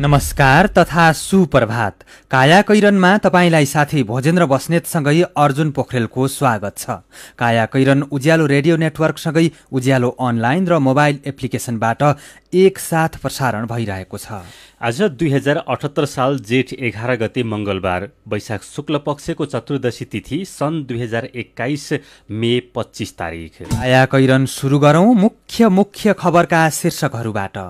नमस्कार तथा सुप्रभात काया कैरनमा तपाईँलाई साथी भोजेन्द्र बस्नेतसँगै अर्जुन पोखरेलको स्वागत छ काया कैरन उज्यालो रेडियो नेटवर्कसँगै उज्यालो अनलाइन र मोबाइल एप्लिकेसनबाट एकसाथ प्रसारण भइरहेको छ आज दुई हजार अठहत्तर साल जेठ एघार गते मङ्गलबार वैशाख शुक्ल पक्षको चतुर्दशी तिथि सन् दुई हजार एक्काइस मे पच्चिस तारिक काया कैरन सुरु गरौँ मुख्य मुख्य खबरका शीर्षकहरूबाट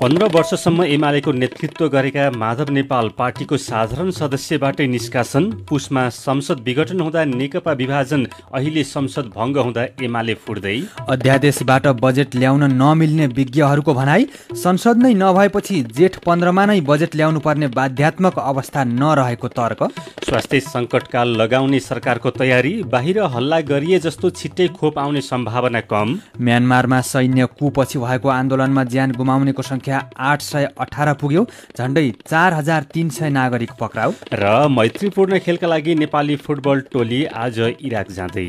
पन्ध्र वर्षसम्म एमालेको नेतृत्व गरेका माधव नेपाल पार्टीको साधारण सदस्यबाटै निष्कासन पुसमा संसद विघटन हुँदा नेकपा विभाजन अहिले संसद भङ्ग हुँदा एमाले फुट्दै अध्यादेशबाट बजेट ल्याउन नमिल्ने विज्ञहरूको भनाई संसद नै नभएपछि जेठ पन्ध्रमा नै बजेट ल्याउनु पर्ने बाध्यात्मक अवस्था नरहेको तर्क स्वास्थ्य सङ्कटकाल लगाउने सरकारको तयारी बाहिर हल्ला गरिए जस्तो छिट्टै खोप आउने सम्भावना कम म्यानमारमा सैन्य कुपछि भएको आन्दोलनमा ज्यान गुमाउनेको सङ्ख्या आठ सय अठार पुग्यो झन्डै चार हजार तिन सय नागरिक पक्राउ र मैत्रीपूर्ण खेलका लागि नेपाली फुटबल टोली आज इराक जाँदै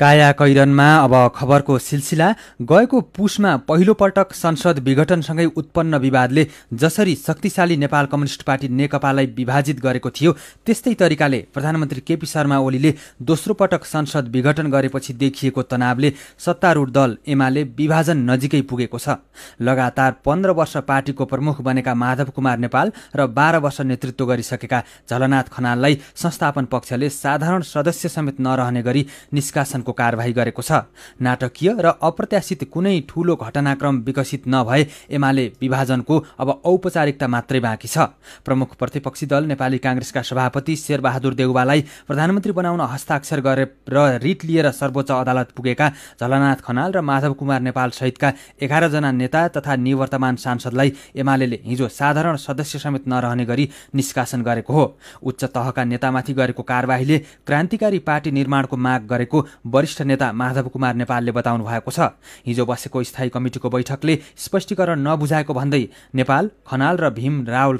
काया कैरनमा अब खबरको सिलसिला गएको पुसमा पहिलोपटक संसद विघटनसँगै उत्पन्न विवादले जसरी शक्तिशाली नेपाल कम्युनिष्ट पार्टी नेकपालाई विभाजित गरेको थियो त्यस्तै तरिकाले प्रधानमन्त्री केपी शर्मा ओलीले दोस्रो पटक संसद विघटन गरेपछि देखिएको तनावले सत्तारूढ दल एमाले विभाजन नजिकै पुगेको छ लगातार पन्ध्र वर्ष पार्टीको प्रमुख बनेका माधव कुमार नेपाल र बाह्र वर्ष नेतृत्व गरिसकेका झलनाथ खनाललाई संस्थापन पक्षले साधारण सदस्य समेत नरहने गरी निष्कासनको कारवाही गरेको छ नाटकीय र अप्रत्याशित कुनै ठूलो घटनाक्रम विकसित नभए एमाले विभाजनको अब औपचारिकता मात्रै बाँकी छ प्रमुख प्रतिपक्षी दल नेपाली काङ्ग्रेसका सभापति शेरबहादुर देउवालाई प्रधानमन्त्री बनाउन हस्ताक्षर गरे र रिट लिएर सर्वोच्च अदालत पुगेका झलनाथ खनाल र माधव कुमार नेपाल सहितका एघारजना नेता तथा निवर्तमान सांसदलाई एमाले हिजो साधारण सदस्य समेत नरहने गरी निष्कासन गरेको हो उच्च तहका नेतामाथि गरेको कारवाहीले क्रान्तिकारी पार्टी निर्माणको माग गरेको वरिष्ठ नेता माधव कुमार नेपालले बताउनु भएको छ हिजो बसेको स्थायी कमिटिको बैठकले स्पष्टीकरण नबुझाएको भन्दै नेपाल खनाल र भीम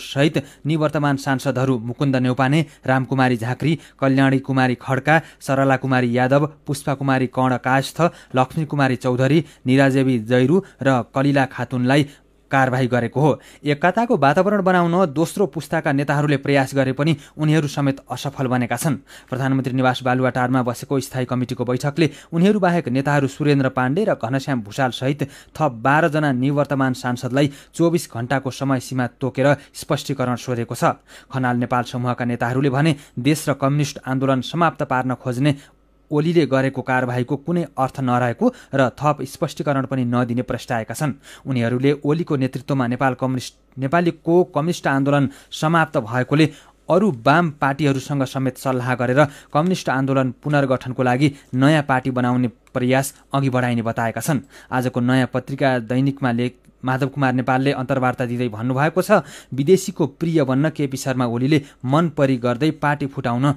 सहित निवर्तमान सांसदहरू मुकुन्द नेउपाने रामकुमारी झाँक्री कल्याणी कुमारी खड्का सरला कुमारी यादव पुष्पा कुमारी कर्ण कास्थ लक्ष्मी कुमारी चौधरी निराजेवी जैरू र कलिला खातुनलाई कारवाही गरेको हो एकताको वातावरण बनाउन दोस्रो पुस्ताका नेताहरूले प्रयास गरे पनि उनीहरू समेत असफल बनेका छन् प्रधानमन्त्री निवास बालुवाटारमा बसेको स्थायी कमिटिको बैठकले उनीहरू बाहेक नेताहरू सुरेन्द्र पाण्डे र घनश्याम भूषाल सहित थप बाह्रजना निवर्तमान सांसदलाई चौबिस घण्टाको समय सीमा तोकेर स्पष्टीकरण सोधेको छ खनाल नेपाल समूहका नेताहरूले भने देश र कम्युनिष्ट आन्दोलन समाप्त पार्न खोज्ने ओलीले गरेको कारवाहीको कुनै अर्थ नरहेको र थप स्पष्टीकरण पनि नदिने प्रस्ताएका छन् उनीहरूले ओलीको नेतृत्वमा नेपाल कम्युनिस्ट नेपालीको कम्युनिस्ट आन्दोलन समाप्त भएकोले अरू वाम पार्टीहरूसँग समेत सल्लाह गरेर कम्युनिस्ट आन्दोलन पुनर्गठनको लागि नयाँ पार्टी बनाउने प्रयास अघि बढाइने बताएका छन् आजको नयाँ पत्रिका दैनिकमा लेख माधव कुमार नेपालले अन्तर्वार्ता दिँदै भन्नुभएको छ विदेशीको प्रिय बन्न केपी शर्मा ओलीले मन परी गर्दै पार्टी फुटाउन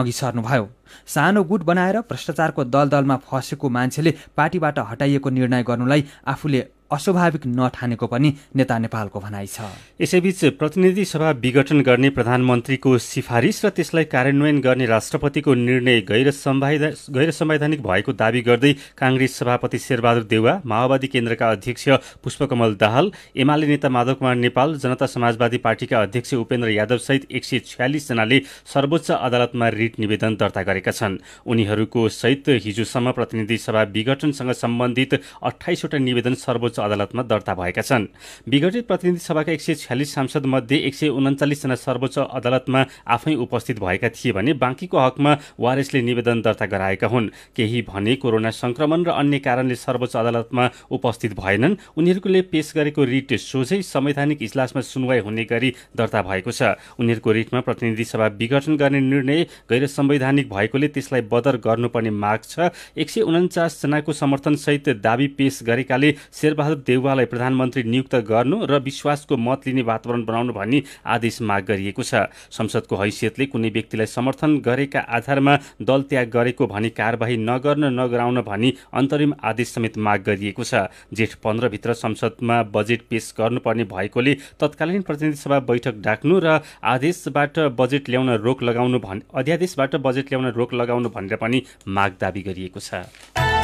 अघि सर्नुभयो सानो गुट बनाएर भ्रष्टाचारको दलदलमा फँसेको मान्छेले पार्टीबाट हटाइएको निर्णय गर्नुलाई आफूले अस्वाभाविक नठानेको पनि नेता नेपालको भनाइ छ यसैबीच प्रतिनिधि सभा विघटन गर्ने प्रधानमन्त्रीको सिफारिस र त्यसलाई कार्यान्वयन गर्ने राष्ट्रपतिको निर्णय गैर संविधा गैर संवैधानिक भएको दावी गर्दै काङ्ग्रेस सभापति शेरबहादुर देउवा माओवादी केन्द्रका अध्यक्ष पुष्पकमल दाहाल एमाले नेता माधव कुमार नेपाल जनता समाजवादी पार्टीका अध्यक्ष उपेन्द्र यादवसहित एक सय छ्यालिसजनाले सर्वोच्च अदालतमा रिट निवेदन दर्ता गरेका छन् उनीहरूको सहित हिजोसम्म प्रतिनिधि सभा विघटनसँग सम्बन्धित अठाइसवटा निवेदन सर्वोच्च अदालतमा दर्ता भएका छन् विघटित प्रतिनिधि सभाका एक सय छ्यालिस मध्ये एक सय उन्चालिसजना सर्वोच्च अदालतमा आफै उपस्थित भएका थिए भने बाँकीको हकमा वारेसले निवेदन दर्ता गराएका हुन् केही भने कोरोना संक्रमण र अन्य कारणले सर्वोच्च अदालतमा उपस्थित भएनन् उनीहरूले पेश गरेको रिट सोझै संवैधानिक इजलासमा सुनवाई हुने गरी दर्ता भएको छ उनीहरूको रिटमा प्रतिनिधि सभा विघटन गर्ने निर्णय गैर संवैधानिक भएकोले त्यसलाई बदर गर्नुपर्ने माग छ एक सय उन्चासजनाको समर्थनसहित दावी पेश गरेकाले शेर्पा शेरबहादुर देउवालाई प्रधानमन्त्री नियुक्त गर्नु र विश्वासको मत लिने वातावरण बनाउनु भन्ने आदेश माग गरिएको छ संसदको हैसियतले कुनै व्यक्तिलाई समर्थन गरेका आधारमा दल त्याग गरेको भनी कारवाही नगर्न नगराउन भनी अन्तरिम आदेश समेत माग गरिएको छ जेठ पन्ध्रभित्र संसदमा बजेट पेश गर्नुपर्ने भएकोले तत्कालीन प्रतिनिधि सभा बैठक डाक्नु र आदेशबाट बजेट ल्याउन रोक लगाउनु भन् अध्यादेशबाट बजेट ल्याउन रोक लगाउनु भनेर पनि माग दावी गरिएको छ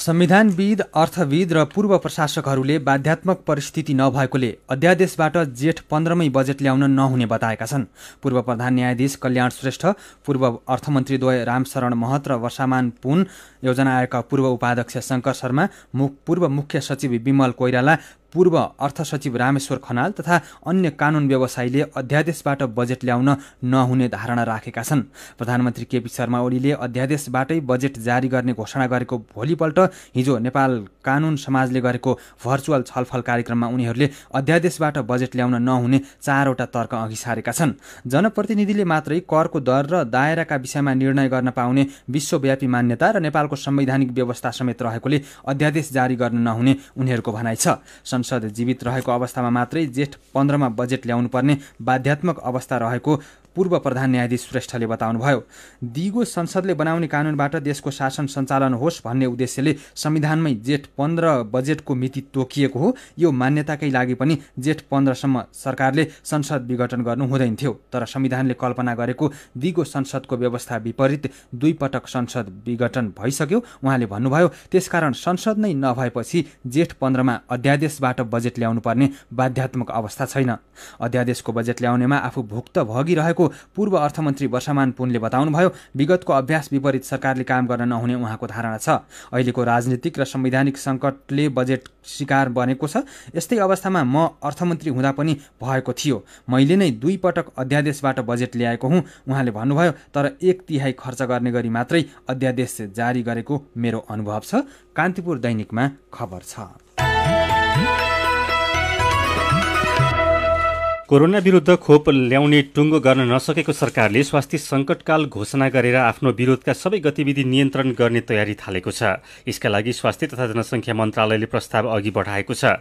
संविधानविद अर्थविद र पूर्व प्रशासकहरूले बाध्यात्मक परिस्थिति नभएकोले अध्यादेशबाट जेठ पन्ध्रमै बजेट ल्याउन नहुने बताएका छन् पूर्व प्रधान न्यायाधीश कल्याण श्रेष्ठ पूर्व अर्थमन्त्रीद्वय रामशरण महत र वर्षामान पुन योजना आयोगका पूर्व उपाध्यक्ष शङ्कर शर्मा पूर्व मुख्य सचिव विमल कोइराला पूर्व अर्थ सचिव रामेश्वर खनाल तथा अन्य कानून व्यवसायीले अध्यादेशबाट बजेट ल्याउन नहुने धारणा राखेका छन् प्रधानमन्त्री केपी शर्मा ओलीले अध्यादेशबाटै बजेट जारी गर्ने घोषणा गरेको भोलिपल्ट हिजो नेपाल कानून समाजले गरेको भर्चुअल छलफल कार्यक्रममा उनीहरूले अध्यादेशबाट बजेट ल्याउन नहुने चारवटा तर्क अघि सारेका छन् जनप्रतिनिधिले मात्रै करको दर र दायराका विषयमा निर्णय गर्न पाउने विश्वव्यापी मान्यता र नेपालको संवैधानिक व्यवस्था समेत रहेकोले अध्यादेश जारी गर्न नहुने उनीहरूको भनाइ छ संसद जीवित रहेको अवस्थामा मात्रै जेठ पन्ध्रमा बजेट ल्याउनुपर्ने बाध्यात्मक अवस्था रहेको पूर्व प्रधान न्यायाधीश श्रेष्ठले बताउनुभयो दिगो संसदले बनाउने कानुनबाट देशको शासन सञ्चालन होस् भन्ने उद्देश्यले संविधानमै जेठ पन्ध्र बजेटको मिति तोकिएको हो यो मान्यताकै लागि पनि जेठ पन्ध्रसम्म सरकारले संसद विघटन गर्नु हुँदैन थियो तर संविधानले कल्पना गरेको दिगो संसदको व्यवस्था विपरीत दुई पटक संसद विघटन भइसक्यो उहाँले भन्नुभयो त्यसकारण संसद नै नभएपछि जेठ पन्ध्रमा अध्यादेशबाट बजेट ल्याउनुपर्ने बाध्यात्मक अवस्था छैन अध्यादेशको बजेट ल्याउनेमा आफू भुक्त भगिरहेको पूर्व अर्थमन्त्री वर्षमान पुनले बताउनुभयो विगतको अभ्यास विपरीत सरकारले काम गर्न नहुने उहाँको धारणा छ अहिलेको राजनीतिक र संवैधानिक सङ्कटले बजेट शिकार बनेको छ यस्तै अवस्थामा म अर्थमन्त्री हुँदा पनि भएको थियो मैले नै दुई पटक अध्यादेशबाट बजेट ल्याएको हुँ उहाँले भन्नुभयो तर एक तिहाई खर्च गर्ने गरी मात्रै अध्यादेश जारी गरेको मेरो अनुभव छ कान्तिपुर दैनिकमा खबर छ कोरोना विरुद्ध खोप ल्याउने टुङ्गो गर्न नसकेको सरकारले स्वास्थ्य सङ्कटकाल घोषणा गरेर आफ्नो विरोधका सबै गतिविधि नियन्त्रण गर्ने तयारी थालेको छ यसका लागि स्वास्थ्य तथा जनसङ्ख्या मन्त्रालयले प्रस्ताव अघि बढाएको छ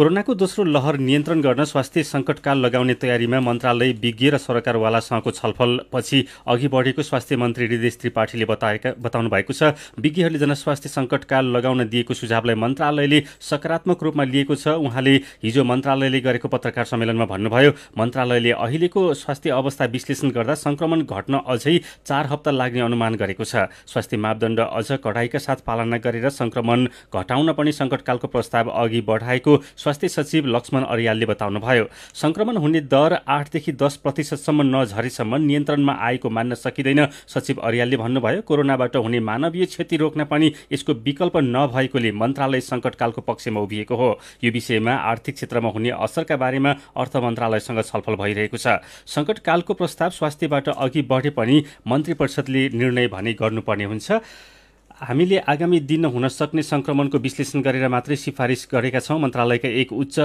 कोरोनाको दोस्रो लहर नियन्त्रण गर्न स्वास्थ्य सङ्कटकाल लगाउने तयारीमा मन्त्रालय विज्ञ र सरकारवालासँगको छलफलपछि अघि बढेको स्वास्थ्य मन्त्री हृदय त्रिपाठीले बताएका बताउनु भएको छ विज्ञहरूले जनस्वास्थ्य सङ्कटकाल लगाउन दिएको सुझावलाई मन्त्रालयले सकारात्मक रूपमा लिएको छ उहाँले हिजो मन्त्रालयले गरेको पत्रकार सम्मेलनमा भन्नुभयो मन्त्रालयले अहिलेको स्वास्थ्य अवस्था विश्लेषण गर्दा सङ्क्रमण घट्न अझै चार हप्ता लाग्ने अनुमान गरेको छ स्वास्थ्य मापदण्ड अझ कडाइका साथ पालना गरेर सङ्क्रमण घटाउन पनि सङ्कटकालको प्रस्ताव अघि बढाएको स्वास्थ्य सचिव लक्ष्मण अर्यालले बताउनुभयो सङ्क्रमण हुने दर आठदेखि दस प्रतिशतसम्म नझरेसम्म नियन्त्रणमा आएको मान्न सकिँदैन सचिव अरियालले भन्नुभयो कोरोनाबाट हुने मानवीय क्षति रोक्न पनि यसको विकल्प नभएकोले मन्त्रालय सङ्कटकालको पक्षमा उभिएको हो यो विषयमा आर्थिक क्षेत्रमा हुने असरका बारेमा अर्थ मन्त्रालय मन्त्रीसँग छलफल भइरहेको छ सङ्कटकालको प्रस्ताव स्वास्थ्यबाट अघि बढे पनि मन्त्री परिषदले निर्णय भने गर्नुपर्ने हुन्छ हामीले आगामी दिन हुन सक्ने सङ्क्रमणको विश्लेषण गरेर मात्रै सिफारिस गरेका छौँ मन्त्रालयका एक उच्च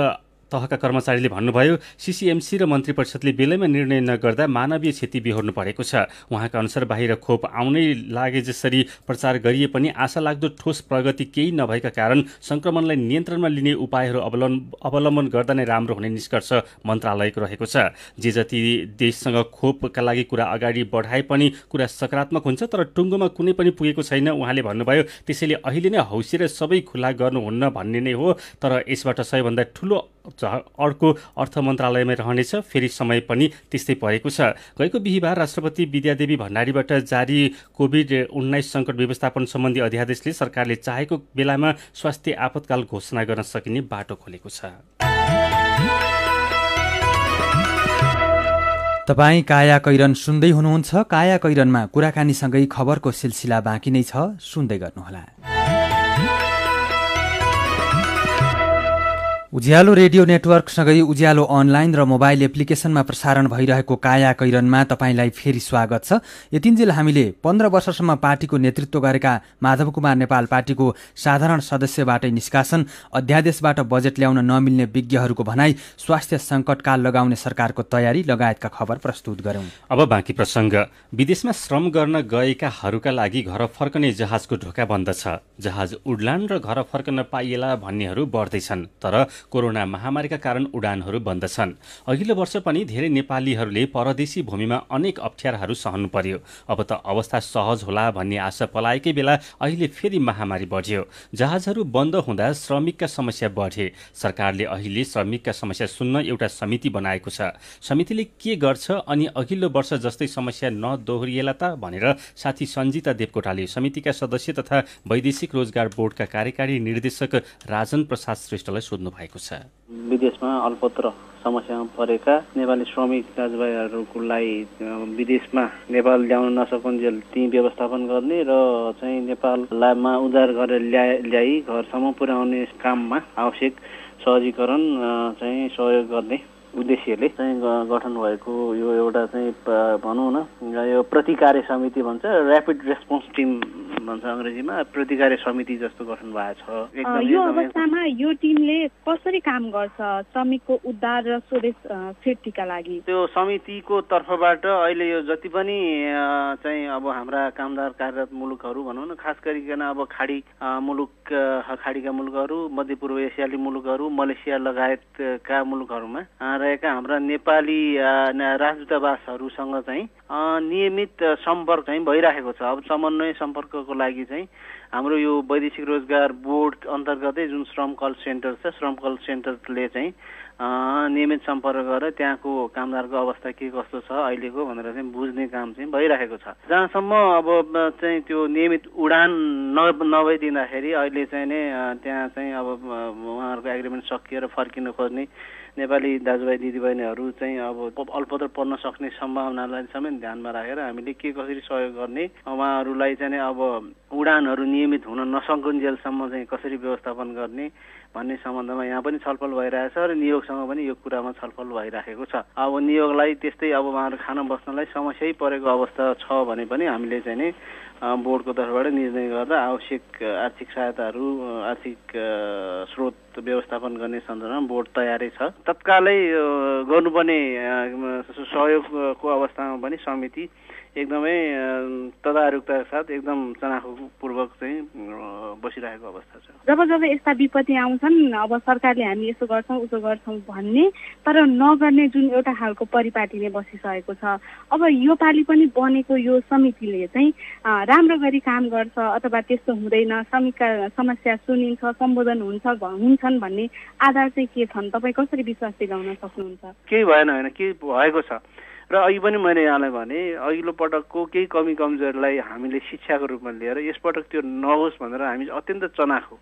तहका कर्मचारीले भन्नुभयो सिसिएमसी र मन्त्री परिषदले बेलैमा निर्णय नगर्दा मानवीय क्षति बिहोर्नु परेको छ उहाँका अनुसार बाहिर खोप आउनै लागे जसरी प्रचार गरिए पनि आशा लाग्दो ठोस प्रगति केही नभएका कारण सङ्क्रमणलाई नियन्त्रणमा लिने उपायहरू अवलम्ब अवलम्बन गर्दा नै राम्रो हुने निष्कर्ष मन्त्रालयको रहेको छ जे जति देशसँग खोपका लागि कुरा अगाडि बढाए पनि कुरा सकारात्मक हुन्छ तर टुङ्गोमा कुनै पनि पुगेको छैन उहाँले भन्नुभयो त्यसैले अहिले नै हौसिएर सबै खुला गर्नुहुन्न भन्ने नै हो तर यसबाट सबैभन्दा ठुलो अर्को अर्थ मन्त्रालयमै रहनेछ फेरि समय पनि त्यस्तै परेको छ गएको बिहिबार राष्ट्रपति विद्यादेवी भण्डारीबाट जारी कोभिड उन्नाइस सङ्कट व्यवस्थापन सम्बन्धी अध्यादेशले सरकारले चाहेको बेलामा स्वास्थ्य आपतकाल घोषणा गर्न सकिने बाटो खोलेको छ तपाईँ काया कैरन सुन्दै हुनुहुन्छ काया कैरनमा कुराकानीसँगै खबरको सिलसिला बाँकी नै छ सुन्दै गर्नुहोला उज्यालो रेडियो नेटवर्कसँगै उज्यालो अनलाइन र मोबाइल एप्लिकेसनमा प्रसारण भइरहेको काया कैरनमा तपाईँलाई फेरि स्वागत छ यतिन्जेल हामीले पन्ध्र वर्षसम्म पार्टीको नेतृत्व गरेका माधव कुमार नेपाल पार्टीको साधारण सदस्यबाटै निष्कासन अध्यादेशबाट बजेट ल्याउन नमिल्ने विज्ञहरूको भनाई स्वास्थ्य सङ्कटकाल लगाउने सरकारको तयारी लगायतका खबर प्रस्तुत गर्यौं अब बाँकी प्रसङ्ग विदेशमा श्रम गर्न गएकाहरूका लागि घर फर्कने जहाजको ढोका बन्द छ जहाज उडलान र घर फर्कन पाइएला भन्नेहरू बढ्दैछन् तर कोरोना महामारीका कारण उडानहरू बन्द छन् अघिल्लो वर्ष पनि धेरै नेपालीहरूले परदेशी भूमिमा अनेक अप्ठ्याराहरू सहनु पर्यो अब त अवस्था सहज होला भन्ने आशा पलाएकै बेला अहिले फेरि महामारी बढ्यो जहाजहरू बन्द हुँदा श्रमिकका समस्या बढे सरकारले अहिले श्रमिकका समस्या सुन्न एउटा समिति बनाएको छ समितिले के गर्छ अनि अघिल्लो वर्ष जस्तै समस्या नदोहोरिएला त भनेर साथी सञ्जिता देवकोटाले समितिका सदस्य तथा वैदेशिक रोजगार बोर्डका कार्यकारी निर्देशक राजन प्रसाद श्रेष्ठलाई सोध्नु भएको भएको छ विदेशमा अल्पत्र समस्यामा परेका नेपाली श्रमिक लागि विदेशमा नेपाल ल्याउन नसकुन्जेल ती व्यवस्थापन गर्ने र चाहिँ नेपालमा उद्धार गरेर ल्या ल्याई घरसम्म पुर्याउने काममा आवश्यक सहजीकरण चाहिँ सहयोग गर्ने उद्देश्यले चाहिँ गठन भएको यो एउटा चाहिँ भनौँ न यो प्रतिकार्य समिति भन्छ ऱ्यापिड रेस्पोन्स टिम भन्छ अङ्ग्रेजीमा प्रतिकार्य समिति जस्तो गठन भएको छ यो अवस्थामा यो टिमले कसरी काम गर्छ श्रमिकको उद्धार र स्वदेश फिर्तीका लागि त्यो समितिको तर्फबाट अहिले यो जति पनि चाहिँ अब हाम्रा कामदार कार्यरत मुलुकहरू भनौँ न खास गरिकन अब खाडी मुलुक खाडीका मुलुकहरू मध्यपूर्व एसियाली मुलुकहरू मलेसिया लगायतका मुलुकहरूमा रहेका हाम्रा नेपाली राजदूतावासहरूसँग चाहिँ नियमित सम्पर्क चाहिँ भइरहेको छ अब समन्वय सम्पर्कको लागि चाहिँ हाम्रो यो वैदेशिक रोजगार बोर्ड अन्तर्गतै जुन श्रम कल सेन्टर छ श्रम कल सेन्टरले चाहिँ नियमित सम्पर्क गरेर त्यहाँको कामदारको अवस्था के कस्तो छ अहिलेको भनेर चाहिँ बुझ्ने काम चाहिँ भइरहेको छ जहाँसम्म अब चाहिँ त्यो नियमित उडान न नभइदिँदाखेरि अहिले चाहिँ नै त्यहाँ चाहिँ अब उहाँहरूको एग्रिमेन्ट सकिएर फर्किनु खोज्ने नेपाली दाजुभाइ दिदीबहिनीहरू चाहिँ अब अल्पत्र पर्न सक्ने सम्भावनालाई समेत ध्यानमा राखेर हामीले के कसरी सहयोग गर्ने उहाँहरूलाई चाहिँ अब उडानहरू नियमित हुन नसकुन्जेलसम्म चाहिँ कसरी व्यवस्थापन गर्ने भन्ने सम्बन्धमा यहाँ पनि छलफल भइरहेछ र नियोगसँग पनि यो कुरामा छलफल भइराखेको छ अब नियोगलाई त्यस्तै अब उहाँहरू खान बस्नलाई समस्यै परेको अवस्था छ भने पनि हामीले चाहिँ नि बोर्डको तर्फबाट निर्णय गर्दा आवश्यक आर्थिक सहायताहरू आर्थिक स्रोत व्यवस्थापन गर्ने सन्दर्भमा बोर्ड तयारै छ तत्कालै गर्नुपर्ने सहयोगको अवस्थामा पनि समिति एकदमै तदारुकताका साथ एकदम पूर्वक चाहिँ बसिरहेको अवस्था छ जब जब यस्ता विपत्ति आउँछन् अब सरकारले हामी यसो गर्छौँ उसो गर्छौँ भन्ने तर नगर्ने जुन एउटा खालको परिपाटीले बसिसकेको छ अब यो योपालि पनि बनेको यो समितिले चाहिँ राम्रो गरी काम गर्छ अथवा त्यस्तो हुँदैन श्रमिकका समस्या सुनिन्छ सम्बोधन हुन्छ हुन्छ छन् भन्ने आधार चाहिँ के छन् तपाईँ कसरी विश्वास दिलाउन सक्नुहुन्छ केही भएन होइन के भएको छ र अघि पनि मैले यहाँलाई भने अघिल्लो पटकको केही कमी कमजोरीलाई हामीले शिक्षाको रूपमा लिएर यसपटक त्यो नहोस् भनेर हामी अत्यन्त चनाखो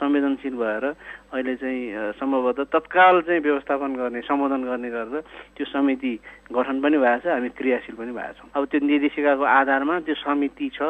संवेदनशील भएर अहिले चाहिँ सम्भवतः तत्काल चाहिँ व्यवस्थापन गर्ने सम्बोधन गर्ने गर्दा त्यो समिति गठन पनि भएको छ हामी क्रियाशील पनि भएको छौँ अब त्यो निर्देशिकाको आधारमा त्यो समिति छ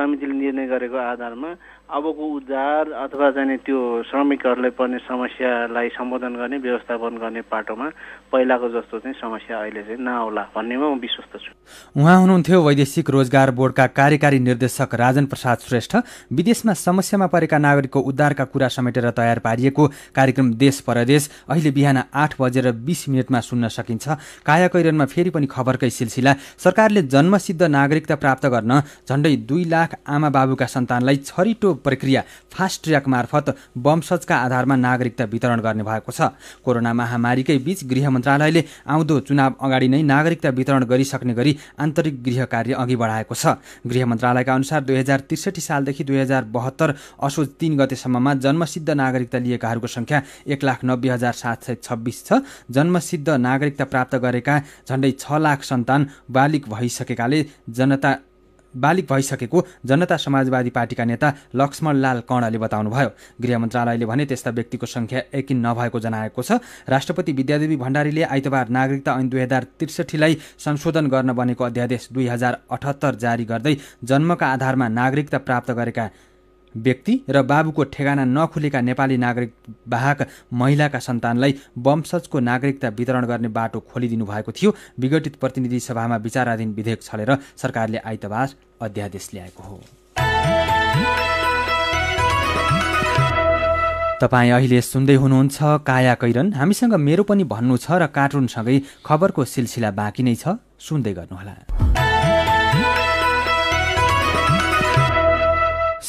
समितिले निर्णय गरेको आधारमा अबको उद्धार अथवा जाने त्यो श्रमिकहरूलाई पर्ने समस्यालाई सम्बोधन गर्ने व्यवस्थापन गर्ने पाटोमा पहिलाको जस्तो चाहिँ समस्या अहिले चाहिँ नआउला भन्नेमा म विश्वस्त छु उहाँ हुनुहुन्थ्यो वैदेशिक रोजगार बोर्डका कार्यकारी निर्देशक राजन प्रसाद श्रेष्ठ विदेशमा समस्यामा परेका नागरिकको उद्धारका कुरा समेटेर तयार पारिएको कार्यक्रम देश परदेश अहिले बिहान आठ बजेर बिस मिनटमा सुन्न सकिन्छ कायाकैरनमा फेरि पनि खबरकै सिलसिला सरकारले जन्मसिद्ध नागरिकता प्राप्त गर्न झण्डै दुई लाख आमा बाबुका सन्तानलाई छरिटो प्रक्रिया फास्ट ट्र्याक मार्फत वंशजका आधारमा नागरिकता वितरण गर्ने भएको छ कोरोना महामारीकै बीच गृह मन्त्रालयले आउँदो चुनाव अगाडि नै नागरिकता वितरण गरिसक्ने गरी आन्तरिक गृह कार्य अघि बढाएको छ गृह मन्त्रालयका अनुसार दुई हजार त्रिसठी सालदेखि दुई हजार बहत्तर असोज तिन गतेसम्ममा जन्मसिद्ध नागरिकता लिएकाहरूको सङ्ख्या एक लाख नब्बे हजार सात सय छब्बिस छ जन्मसिद्ध नागरिकता प्राप्त गरेका झन्डै छ लाख सन्तान बालिक भइसकेकाले जनता बालिक भइसकेको जनता समाजवादी पार्टीका नेता लक्ष्मणलाल कणले बताउनुभयो गृह मन्त्रालयले भने त्यस्ता व्यक्तिको सङ्ख्या यकिन नभएको जनाएको छ राष्ट्रपति विद्यादेवी भण्डारीले आइतबार नागरिकता ऐन दुई हजार त्रिसठीलाई संशोधन गर्न बनेको अध्यादेश दुई हजार अठहत्तर जारी गर्दै जन्मका आधारमा नागरिकता प्राप्त गरेका व्यक्ति र बाबुको ठेगाना नखुलेका नेपाली नागरिक बाहक महिलाका सन्तानलाई वंशजको नागरिकता वितरण गर्ने बाटो खोलिदिनु भएको थियो विघटित प्रतिनिधि सभामा विचाराधीन विधेयक छलेर सरकारले आइतबार अध्यादेश ल्याएको हो तपाईँ अहिले सुन्दै हुनुहुन्छ काया कैरन हामीसँग मेरो पनि भन्नु छ र कार्टुनसँगै खबरको सिलसिला बाँकी नै छ सुन्दै गर्नुहोला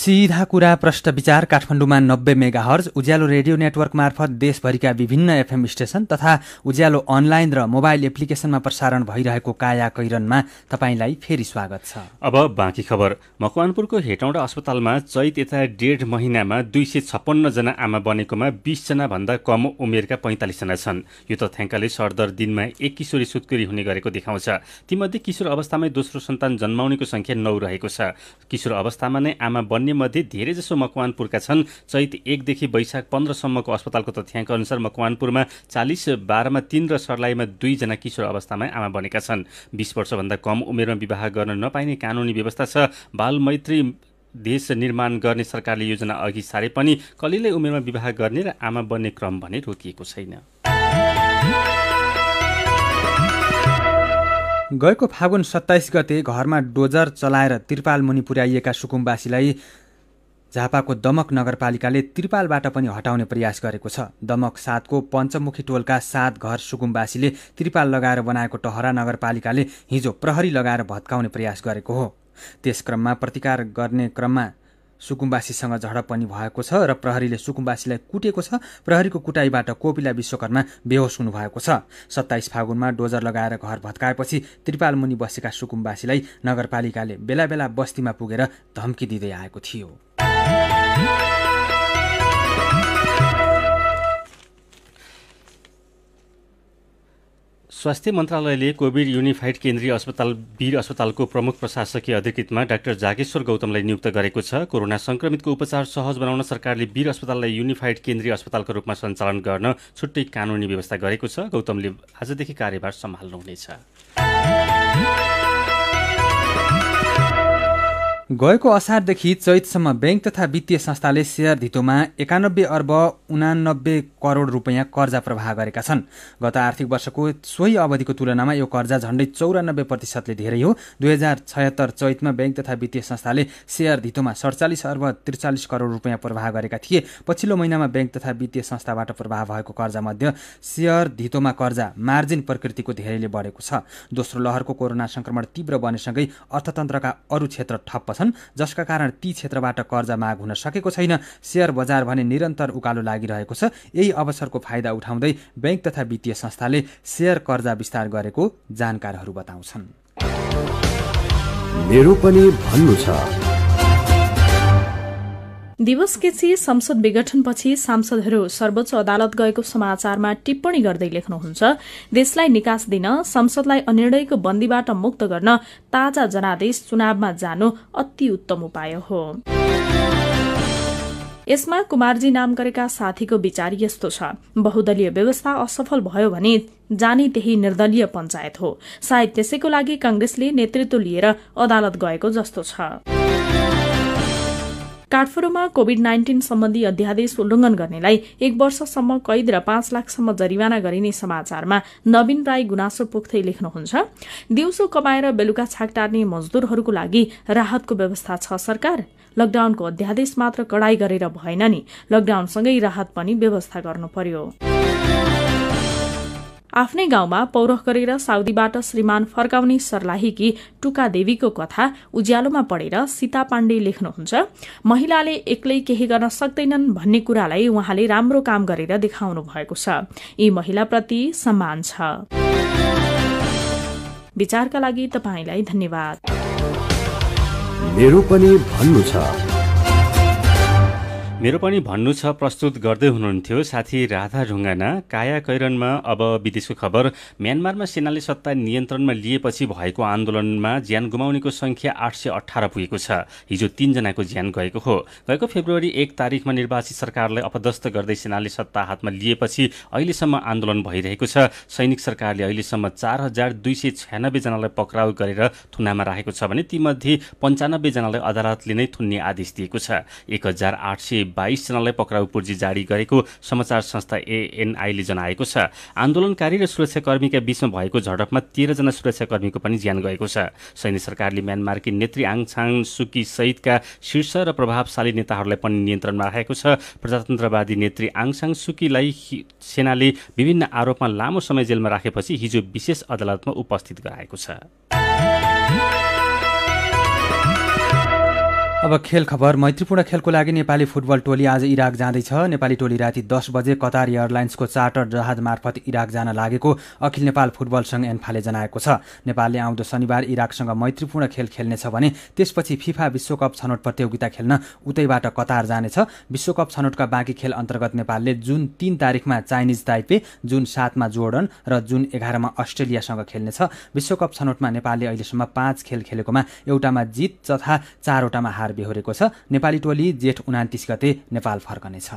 सिधा कुरा प्रश्न विचार काठमाडौँमा नब्बे mega hertz Ujyaalo radio network मार्फत देशभरिका विभिन्न एफएम स्टेशन तथा उज्यालो अनलाइन र मोबाइल एप्लिकेशनमा प्रसारण भइरहेको काया कैरनमा तपाईँलाई फेरि स्वागत छ अब बाँकी खबर मकवानपुरको हेटौँडा अस्पतालमा चैत यता डेढ महिनामा दुई सय छप्पन्नजना आमा बनेकोमा बिसजना भन्दा कम उमेरका पैँतालिसजना छन् यो तथ्याङ्कले सरदर दिनमा एक किशोरी सुत्केरी हुने गरेको देखाउँछ तीमध्ये किशोर अवस्थामै दोस्रो सन्तान जन्माउनेको सङ्ख्या नौ रहेको छ किशोर अवस्थामा नै आमा बन्ने मध्ये जसो मकवानपुरका छन् चैत एकदेखि वैशाख पन्ध्रसम्मको अस्पतालको तथ्याङ्क अनुसार मकवानपुरमा चालिस बाह्रमा तीन र सर्लाइमा दुईजना किशोर अवस्थामा आमा बनेका छन् बिस वर्षभन्दा कम उमेरमा विवाह गर्न नपाइने कानुनी व्यवस्था छ बाल मैत्री देश निर्माण गर्ने सरकारले योजना अघि सारे पनि कलिलै उमेरमा विवाह गर्ने र आमा बन्ने क्रम भने रोकिएको छैन गएको फागुन सत्ताइस गते घरमा डोजर चलाएर त्रिपाल मुनि पुर्याइएका सुकुम्बासीलाई झापाको दमक नगरपालिकाले त्रिपालबाट पनि हटाउने प्रयास गरेको छ दमक सातको पञ्चमुखी टोलका सात घर सुकुम्बासीले त्रिपाल लगाएर बनाएको टहरा नगरपालिकाले हिजो प्रहरी लगाएर भत्काउने प्रयास गरेको हो त्यस क्रममा प्रतिकार गर्ने क्रममा सुकुम्बासीसँग झडप पनि भएको छ र प्रहरीले सुकुम्बासीलाई कुटेको छ प्रहरीको कुटाइबाट कोपिला विश्वकर्मा बेहोस हुनुभएको छ सत्ताइस फागुनमा डोजर लगाएर घर भत्काएपछि त्रिपालमुनि बसेका सुकुम्बासीलाई नगरपालिकाले बेला बेला बस्तीमा पुगेर धम्की दिँदै आएको थियो स्वास्थ्य मन्त्रालयले कोभिड युनिफाइड केन्द्रीय अस्पताल वीर अस्पतालको प्रमुख प्रशासकीय अधिकृतमा डाक्टर जागेश्वर गौतमलाई नियुक्त गरेको छ कोरोना संक्रमितको उपचार सहज बनाउन सरकारले वीर अस्पताललाई युनिफाइड केन्द्रीय अस्पतालको रूपमा सञ्चालन गर्न छुट्टै कानुनी व्यवस्था गरेको छ गौतमले आजदेखि कार्यभार सम्हाल्नुहुनेछ गएको असारदेखि चैतसम्म ब्याङ्क तथा वित्तीय संस्थाले सेयर धितोमा एकानब्बे अर्ब उनानब्बे करोड रुपियाँ कर्जा प्रवाह गरेका छन् गत आर्थिक वर्षको सोही अवधिको तुलनामा यो कर्जा झण्डै चौरानब्बे प्रतिशतले धेरै हो दुई हजार छयत्तर चैतमा ब्याङ्क तथा वित्तीय संस्थाले सेयर धितोमा सडचालिस अर्ब त्रिचालिस करोड रुपियाँ प्रवाह गरेका थिए पछिल्लो महिनामा ब्याङ्क तथा वित्तीय संस्थाबाट प्रवाह भएको कर्जामध्ये सेयर धितोमा कर्जा मार्जिन प्रकृतिको धेरैले बढेको छ दोस्रो लहरको कोरोना संक्रमण तीव्र बनेसँगै अर्थतन्त्रका अरू क्षेत्र ठप्प छन् जसका कारण ती क्षेत्रबाट कर्जा माग हुन सकेको छैन सेयर बजार भने निरन्तर उकालो लागिरहेको छ यही अवसरको फाइदा उठाउँदै ब्याङ्क तथा वित्तीय संस्थाले सेयर कर्जा विस्तार गरेको जानकारहरू बताउँछन् केसी संसद विघटनपछि सांसदहरू सर्वोच्च अदालत गएको समाचारमा टिप्पणी गर्दै लेख्नुहुन्छ देशलाई निकास दिन संसदलाई अनिर्णयको बन्दीबाट मुक्त गर्न ताजा जनादेश चुनावमा जानु अति उत्तम उपाय हो यसमा कुमारजी नाम गरेका साथीको विचार यस्तो छ बहुदलीय व्यवस्था असफल भयो भने जाने त्यही निर्दलीय पञ्चायत हो सायद त्यसैको लागि कंग्रेसले नेतृत्व लिएर अदालत गएको जस्तो छ काठमाडौँमा कोविड नाइन्टिन सम्बन्धी अध्यादेश उल्लङ्घन गर्नेलाई एक वर्षसम्म कैद र पाँच लाखसम्म जरिवाना गरिने समाचारमा नवीन राई गुनासो पोख्दै लेख्नुहुन्छ दिउँसो कमाएर बेलुका छाक टार्ने मजदुरहरूको लागि राहतको व्यवस्था छ सरकार लकडाउनको अध्यादेश मात्र कडाई गरेर भएन नि लकडाउनसँगै राहत पनि व्यवस्था गर्नु पर्यो आफ्नै गाउँमा पौरख गरेर साउदीबाट श्रीमान फर्काउने सर्लाहीकी टुका देवीको कथा उज्यालोमा पढेर सीता पाण्डे लेख्नुहुन्छ महिलाले एक्लै केही गर्न सक्दैनन् भन्ने कुरालाई उहाँले राम्रो काम गरेर देखाउनु भएको छ यी महिलाप्रति सम्मान छ विचारका लागि तपाईँलाई धन्यवाद मेरो पनि भन्नु छ मेरो पनि भन्नु छ प्रस्तुत गर्दै हुनुहुन्थ्यो साथी राधा ढुङ्गाना काया कैरनमा अब विदेशको खबर म्यानमारमा सेनाले सत्ता नियन्त्रणमा लिएपछि भएको आन्दोलनमा ज्यान गुमाउनेको सङ्ख्या आठ सय अठार पुगेको छ हिजो तिनजनाको ज्यान गएको हो गएको फेब्रुअरी एक तारिकमा निर्वाचित सरकारलाई अपदस्थ गर्दै सेनाले सत्ता हातमा लिएपछि अहिलेसम्म आन्दोलन भइरहेको छ सैनिक सरकारले अहिलेसम्म चार हजार दुई सय छ्यानब्बेजनालाई पक्राउ गरेर थुनामा राखेको छ भने तीमध्ये पन्चानब्बेजनालाई अदालतले नै थुन्ने आदेश दिएको छ एक हजार आठ सय बाइस जनालाई पक्राउ पुर्जी जारी गरेको समाचार संस्था एएनआईले जनाएको छ आन्दोलनकारी र सुरक्षाकर्मीका बीचमा भएको झडपमा तेह्रजना सुरक्षाकर्मीको पनि ज्यान गएको छ सैन्य सरकारले म्यानमारकी नेत्री आङछाङ सुकी सहितका शीर्ष र प्रभावशाली नेताहरूलाई पनि नियन्त्रणमा राखेको छ प्रजातन्त्रवादी नेत्री आङसाङ सुकीलाई सेनाले विभिन्न आरोपमा लामो समय जेलमा राखेपछि हिजो विशेष अदालतमा उपस्थित गराएको छ अब खेल खबर मैत्रीपूर्ण खेलको लागि नेपाली फुटबल टोली आज इराक जाँदैछ नेपाली टोली राति दस बजे कतार एयरलाइन्सको चार्टर जहाज मार्फत इराक जान लागेको अखिल नेपाल फुटबल सङ्घ एन्फाले जनाएको छ नेपालले आउँदो शनिबार इराकसँग मैत्रीपूर्ण खेल खेल्नेछ भने त्यसपछि फिफा विश्वकप छनौट प्रतियोगिता खेल्न उतैबाट कतार जानेछ विश्वकप छनौटका बाँकी खेल अन्तर्गत नेपालले जुन तिन तारिकमा चाइनिज ताइपे जुन सातमा जोर्डन र जुन एघारमा अस्ट्रेलियासँग खेल्नेछ विश्वकप छनौटमा नेपालले अहिलेसम्म पाँच खेल खेलेकोमा एउटामा जित तथा चारवटामा हार बेहोरेको छ नेपाली टोली जेठ उनातिस गते नेपाल फर्कनेछ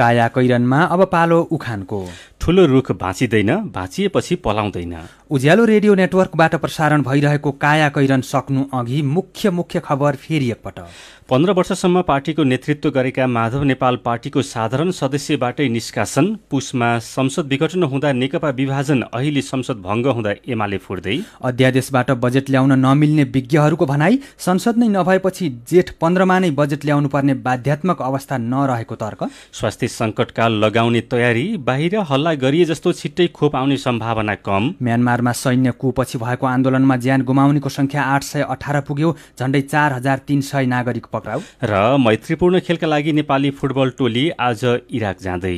काया कैरनमा अब पालो उखानको ठुलो रुख भाँचिँदैन भाँचिएपछि पलाउँदैन उज्यालो रेडियो नेटवर्कबाट प्रसारण भइरहेको काया कैरन सक्नु अघि मुख्य मुख्य खबर फेरि एकपटक पन्ध्र वर्षसम्म पार्टीको नेतृत्व गरेका माधव नेपाल पार्टीको साधारण सदस्यबाटै निष्कासन पुसमा संसद विघटन हुँदा नेकपा विभाजन अहिले संसद भङ्ग हुँदा एमाले फुट्दै अध्यादेशबाट बजेट ल्याउन नमिल्ने विज्ञहरूको भनाई संसद नै नभएपछि जेठ पन्ध्रमा नै बजेट ल्याउनु पर्ने बाध्यात्मक अवस्था नरहेको तर्क स्वास्थ्य सङ्कटकाल लगाउने तयारी बाहिर हल्ला गरिए जस्तो छिट्टै खोप आउने सम्भावना कम म्यानमारमा सैन्य कुपछि भएको आन्दोलनमा ज्यान गुमाउनेको सङ्ख्या आठ सय अठार पुग्यो झन्डै चार हजार तिन सय नागरिक पक्राउ र मैत्रीपूर्ण खेलका लागि नेपाली फुटबल टोली आज इराक जाँदै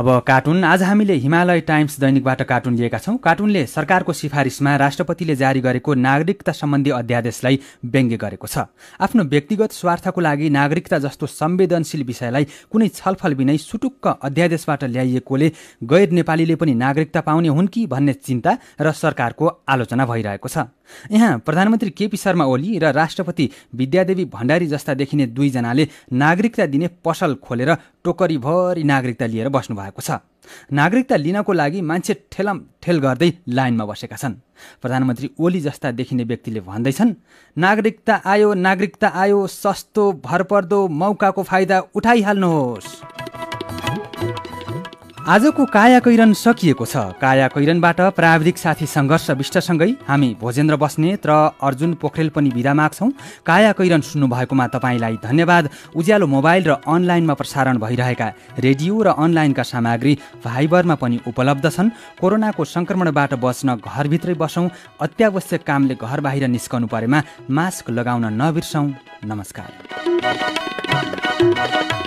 अब कार्टुन आज हामीले हिमालय टाइम्स दैनिकबाट कार्टुन लिएका छौँ कार्टुनले सरकारको सिफारिसमा राष्ट्रपतिले जारी गरेको नागरिकता सम्बन्धी अध्यादेशलाई व्यङ्ग्य गरेको छ आफ्नो व्यक्तिगत स्वार्थको लागि नागरिकता जस्तो संवेदनशील विषयलाई कुनै छलफल बिनै सुटुक्क अध्यादेशबाट ल्याइएकोले गैर नेपालीले पनि नागरिकता पाउने हुन् कि भन्ने चिन्ता र सरकारको आलोचना भइरहेको छ यहाँ प्रधानमन्त्री केपी शर्मा ओली र राष्ट्रपति विद्यादेवी भण्डारी जस्ता देखिने दुईजनाले नागरिकता दिने पसल खोलेर टोकरीभरि नागरिकता लिएर बस्नुभयो भएको छ नागरिकता लिनको लागि मान्छे ठेलम ठेल गर्दै लाइनमा बसेका छन् प्रधानमन्त्री ओली जस्ता देखिने व्यक्तिले भन्दैछन् नागरिकता आयो नागरिकता आयो सस्तो भरपर्दो मौकाको फाइदा उठाइहाल्नुहोस् आजको काया कैरन सकिएको छ काया कैरनबाट प्राविधिक साथी सङ्घर्ष विष्टसँगै हामी भोजेन्द्र बस्नेत र अर्जुन पोखरेल पनि विदा माग्छौँ काया कैरन सुन्नुभएकोमा तपाईँलाई धन्यवाद उज्यालो मोबाइल र अनलाइनमा प्रसारण भइरहेका रेडियो र अनलाइनका सामग्री भाइबरमा पनि उपलब्ध छन् कोरोनाको सङ्क्रमणबाट बस्न घरभित्रै बसौँ अत्यावश्यक कामले घर बाहिर निस्कनु परेमा मास्क लगाउन नबिर्सौँ नमस्कार